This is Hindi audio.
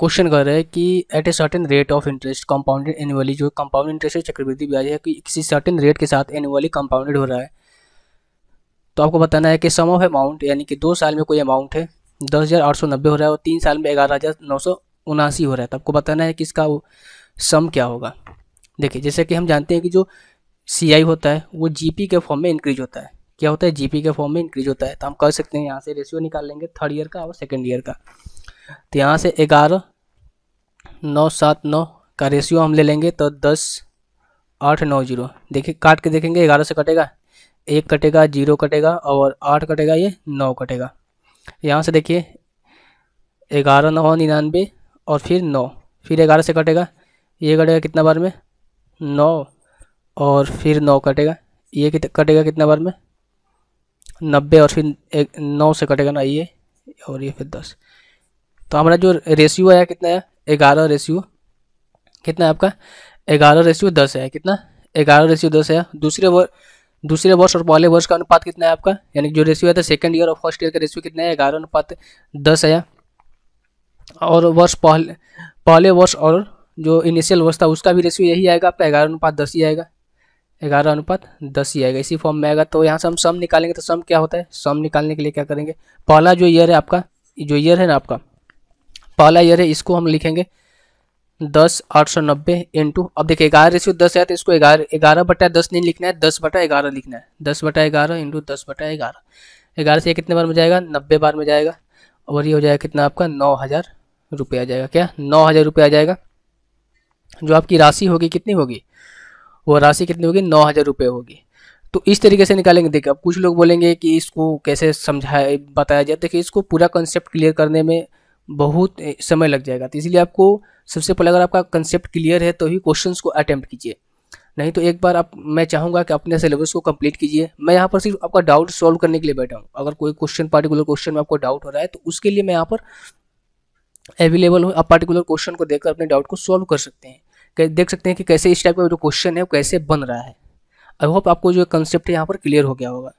क्वेश्चन कर रहे हैं कि at a certain rate of interest compounded annually जो कंपाउंड इंटरेस्ट है चक्रवृद्धि ब्याज है कि किसी सर्टेन रेट के साथ एनुअली कंपाउंडेड हो रहा है तो आपको बताना है कि सम ऑफ अमाउंट यानी कि दो साल में कोई अमाउंट है दस हज़ार आठ सौ नब्बे हो रहा है और तीन साल में ग्यारह हज़ार नौ सौ उनासी हो रहा है तो आपको बताना है कि इसका सम क्या होगा देखिए जैसे कि हम जानते हैं कि जो सी आई होता है वो जी पी के फॉर्म में इंक्रीज होता है क्या होता है जी पी के फॉर्म में इंक्रीज होता है तो हम कर सकते हैं यहाँ से रेशियो निकाल लेंगे थर्ड ईयर का और सेकेंड ईयर का तो यहाँ से ग्यारह नौ सात नौ का रेशियो हम ले लेंगे तो दस आठ नौ जीरो देखिए काट के देखेंगे ग्यारह से कटेगा एक कटेगा जीरो कटेगा और आठ कटेगा ये नौ कटेगा यहाँ से देखिए ग्यारह नौ निन्यानवे और फिर नौ फिर ग्यारह से कटेगा ये कटेगा कितना बार में नौ और फिर नौ कटेगा ये कित, कटेगा कितना बार में नब्बे और फिर एक नौ से कटेगा ना ये और ये फिर दस तो हमारा जो रेशियो आया कितना है ग्यारह रेशियो कितना है आपका ग्यारह रेशियो दस है कितना ग्यारह रेशियो दस है दूसरे वर्ष दूसरे वर्ष और पहले वर्ष का अनुपात कितना है आपका यानी जो रेशियो है था सेकेंड ईयर और फर्स्ट ईयर का रेशियो कितना है ग्यारह अनुपात दस है और वर्ष पहले पहले वर्ष और जो इनिशियल वर्ष था उसका भी रेशियो यही आएगा आपका ग्यारह अनुपात दस ही आएगा ग्यारह अनुपात दस ही आएगा इसी फॉर्म में आएगा तो यहाँ से हम सम निकालेंगे तो सम क्या होता है सम निकालने के लिए क्या करेंगे पहला जो ईयर है आपका जो ईयर है ना आपका पहला ईयर है इसको हम लिखेंगे दस आठ सौ नब्बे इंटू अब देखिए ग्यारह रेशियो दस है तो इसको ग्यारह ग्यारह बटा दस नहीं लिखना है दस बटा ग्यारह लिखना है दस बटा ग्यारह इंटू दस बटा ग्यारह ग्यारह से कितने बार में जाएगा नब्बे बार में जाएगा और ये हो जाएगा कितना आपका नौ हज़ार रुपये आ जाएगा क्या नौ हज़ार रुपये आ जाएगा जो आपकी राशि होगी कितनी होगी वो राशि कितनी होगी नौ हज़ार रुपये होगी तो इस तरीके से निकालेंगे देखिए अब कुछ लोग बोलेंगे कि इसको कैसे समझाया बताया जाए देखिए इसको पूरा कंसेप्ट क्लियर करने में बहुत समय लग जाएगा तो इसलिए आपको सबसे पहले अगर आपका कंसेप्ट क्लियर है तो ही क्वेश्चंस को अटैम्प्ट कीजिए नहीं तो एक बार आप मैं चाहूँगा कि अपने सिलेबस को कंप्लीट कीजिए मैं यहाँ पर सिर्फ आपका डाउट सॉल्व करने के लिए बैठा हूँ अगर कोई क्वेश्चन पार्टिकुलर क्वेश्चन में आपको डाउट हो रहा है तो उसके लिए मैं यहाँ पर अवेलेबल हूँ आप पार्टिकुलर क्वेश्चन को देखकर अपने डाउट को सॉल्व कर सकते हैं देख सकते हैं कि कैसे इस टाइप का जो क्वेश्चन है वो कैसे बन रहा है आई होप आपको जो कंसेप्ट है यहाँ पर क्लियर हो गया होगा